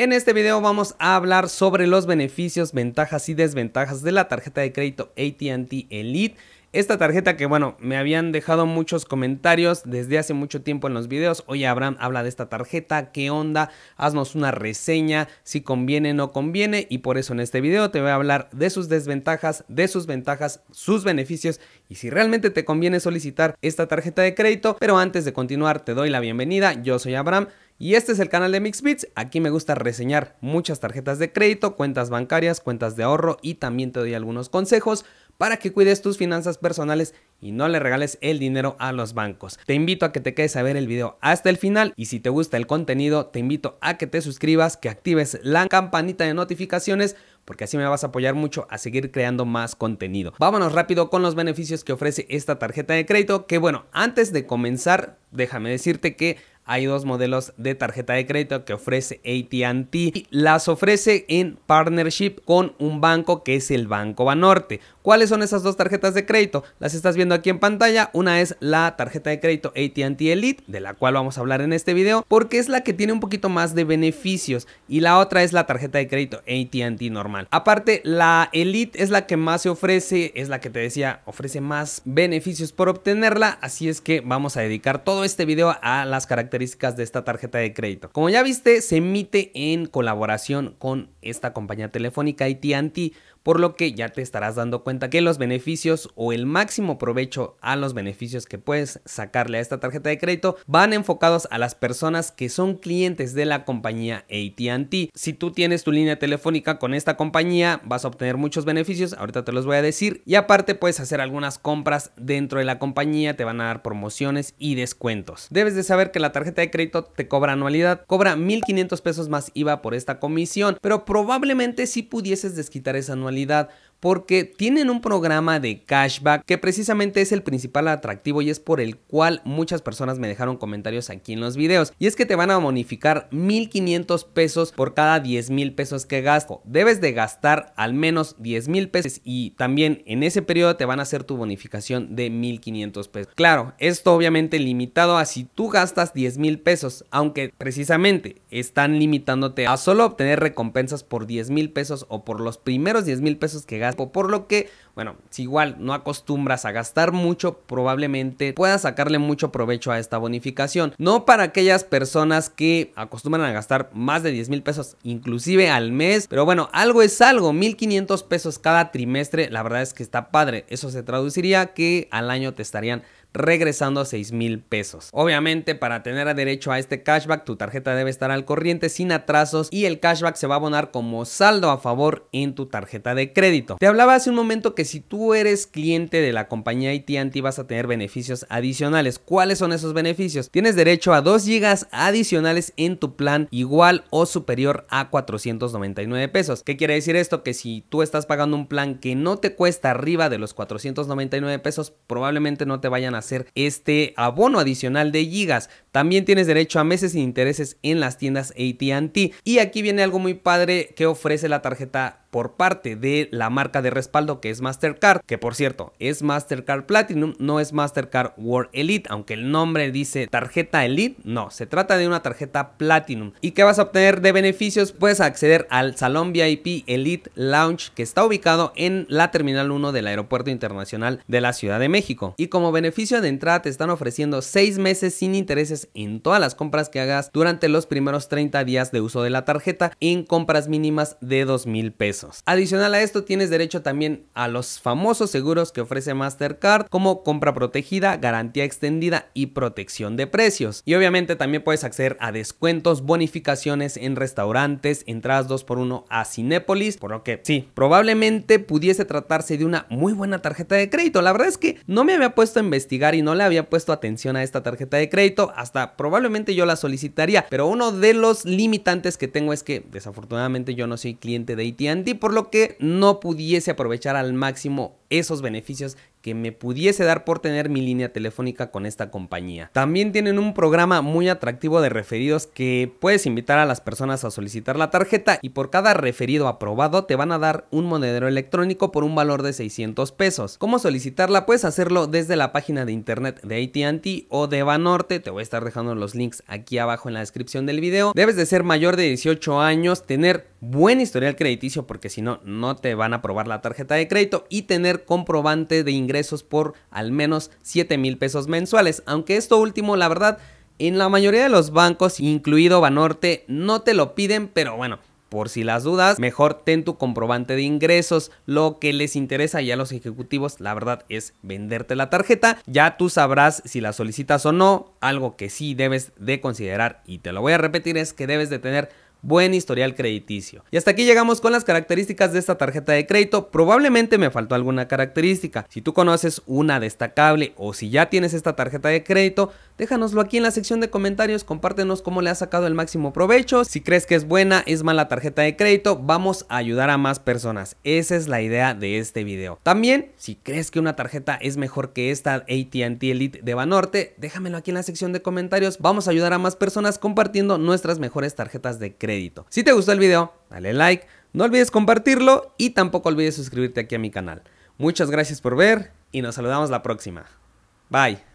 En este video vamos a hablar sobre los beneficios, ventajas y desventajas de la tarjeta de crédito AT&T Elite. Esta tarjeta que bueno, me habían dejado muchos comentarios desde hace mucho tiempo en los videos. Hoy Abraham, habla de esta tarjeta, qué onda, haznos una reseña, si conviene, o no conviene. Y por eso en este video te voy a hablar de sus desventajas, de sus ventajas, sus beneficios y si realmente te conviene solicitar esta tarjeta de crédito. Pero antes de continuar, te doy la bienvenida. Yo soy Abraham y este es el canal de Mixbits, aquí me gusta reseñar muchas tarjetas de crédito, cuentas bancarias, cuentas de ahorro y también te doy algunos consejos para que cuides tus finanzas personales y no le regales el dinero a los bancos. Te invito a que te quedes a ver el video hasta el final y si te gusta el contenido te invito a que te suscribas, que actives la campanita de notificaciones porque así me vas a apoyar mucho a seguir creando más contenido. Vámonos rápido con los beneficios que ofrece esta tarjeta de crédito, que bueno, antes de comenzar, déjame decirte que hay dos modelos de tarjeta de crédito que ofrece ATT. Y las ofrece en partnership con un banco que es el Banco Banorte. ¿Cuáles son esas dos tarjetas de crédito? Las estás viendo aquí en pantalla. Una es la tarjeta de crédito ATT Elite, de la cual vamos a hablar en este video, porque es la que tiene un poquito más de beneficios. Y la otra es la tarjeta de crédito ATT normal. Aparte, la Elite es la que más se ofrece, es la que te decía, ofrece más beneficios por obtenerla. Así es que vamos a dedicar todo este video a las características características de esta tarjeta de crédito. Como ya viste, se emite en colaboración con esta compañía telefónica Anti por lo que ya te estarás dando cuenta que los beneficios o el máximo provecho a los beneficios que puedes sacarle a esta tarjeta de crédito van enfocados a las personas que son clientes de la compañía ATT. Si tú tienes tu línea telefónica con esta compañía, vas a obtener muchos beneficios, ahorita te los voy a decir, y aparte puedes hacer algunas compras dentro de la compañía, te van a dar promociones y descuentos. Debes de saber que la tarjeta de crédito te cobra anualidad, cobra 1.500 pesos más IVA por esta comisión, pero probablemente si pudieses desquitar esa anualidad realidad porque tienen un programa de cashback que precisamente es el principal atractivo y es por el cual muchas personas me dejaron comentarios aquí en los videos. Y es que te van a bonificar 1500 pesos por cada $10,000 pesos que gasto. Debes de gastar al menos $10,000 pesos y también en ese periodo te van a hacer tu bonificación de 1500 pesos. Claro, esto obviamente limitado a si tú gastas $10,000 pesos, aunque precisamente están limitándote a solo obtener recompensas por $10,000 pesos o por los primeros $10,000 pesos que gastas por lo que, bueno, si igual no acostumbras a gastar mucho, probablemente puedas sacarle mucho provecho a esta bonificación. No para aquellas personas que acostumbran a gastar más de 10 mil pesos, inclusive al mes. Pero bueno, algo es algo. 1500 pesos cada trimestre, la verdad es que está padre. Eso se traduciría que al año te estarían regresando a 6 mil pesos. Obviamente para tener derecho a este cashback tu tarjeta debe estar al corriente sin atrasos y el cashback se va a abonar como saldo a favor en tu tarjeta de crédito. Te hablaba hace un momento que si tú eres cliente de la compañía AT&T vas a tener beneficios adicionales. ¿Cuáles son esos beneficios? Tienes derecho a 2 gigas adicionales en tu plan igual o superior a 499 pesos. ¿Qué quiere decir esto? Que si tú estás pagando un plan que no te cuesta arriba de los 499 pesos probablemente no te vayan a hacer este abono adicional de gigas. También tienes derecho a meses sin intereses en las tiendas ATT. Y aquí viene algo muy padre que ofrece la tarjeta por parte de la marca de respaldo que es Mastercard, que por cierto es Mastercard Platinum, no es Mastercard World Elite, aunque el nombre dice tarjeta Elite, no, se trata de una tarjeta Platinum. ¿Y qué vas a obtener de beneficios? Puedes acceder al salón VIP Elite Lounge que está ubicado en la Terminal 1 del Aeropuerto Internacional de la Ciudad de México. Y como beneficio de entrada te están ofreciendo 6 meses sin intereses en todas las compras que hagas durante los primeros 30 días de uso de la tarjeta en compras mínimas de 2 mil pesos. Adicional a esto tienes derecho también a los famosos seguros que ofrece Mastercard como compra protegida, garantía extendida y protección de precios. Y obviamente también puedes acceder a descuentos, bonificaciones en restaurantes, entradas 2x1 a Cinépolis, por lo que sí, probablemente pudiese tratarse de una muy buena tarjeta de crédito. La verdad es que no me había puesto a investigar y no le había puesto atención a esta tarjeta de crédito, hasta probablemente yo la solicitaría, pero uno de los limitantes que tengo es que desafortunadamente yo no soy cliente de AT&T por lo que no pudiese aprovechar al máximo esos beneficios que me pudiese dar por tener mi línea telefónica con esta compañía. También tienen un programa muy atractivo de referidos que puedes invitar a las personas a solicitar la tarjeta y por cada referido aprobado te van a dar un monedero electrónico por un valor de 600 pesos. ¿Cómo solicitarla? Puedes hacerlo desde la página de internet de AT&T o de Banorte, te voy a estar dejando los links aquí abajo en la descripción del video. Debes de ser mayor de 18 años, tener buen historial crediticio porque si no, no te van a aprobar la tarjeta de crédito y tener comprobante de ingresos ingresos por al menos 7 mil pesos mensuales. Aunque esto último, la verdad, en la mayoría de los bancos, incluido Banorte, no te lo piden, pero bueno. Por si las dudas, mejor ten tu comprobante de ingresos. Lo que les interesa ya a los ejecutivos, la verdad, es venderte la tarjeta. Ya tú sabrás si la solicitas o no. Algo que sí debes de considerar, y te lo voy a repetir, es que debes de tener buen historial crediticio. Y hasta aquí llegamos con las características de esta tarjeta de crédito. Probablemente me faltó alguna característica. Si tú conoces una destacable o si ya tienes esta tarjeta de crédito, déjanoslo aquí en la sección de comentarios, compártenos cómo le has sacado el máximo provecho. Si crees que es buena, es mala tarjeta de crédito, vamos a ayudar a más personas. Esa es la idea de este video. También, si crees que una tarjeta es mejor que esta AT&T Elite de Banorte, déjamelo aquí en la sección de comentarios. Vamos a ayudar a más personas compartiendo nuestras mejores tarjetas de crédito. Si te gustó el video, dale like, no olvides compartirlo y tampoco olvides suscribirte aquí a mi canal. Muchas gracias por ver y nos saludamos la próxima. Bye.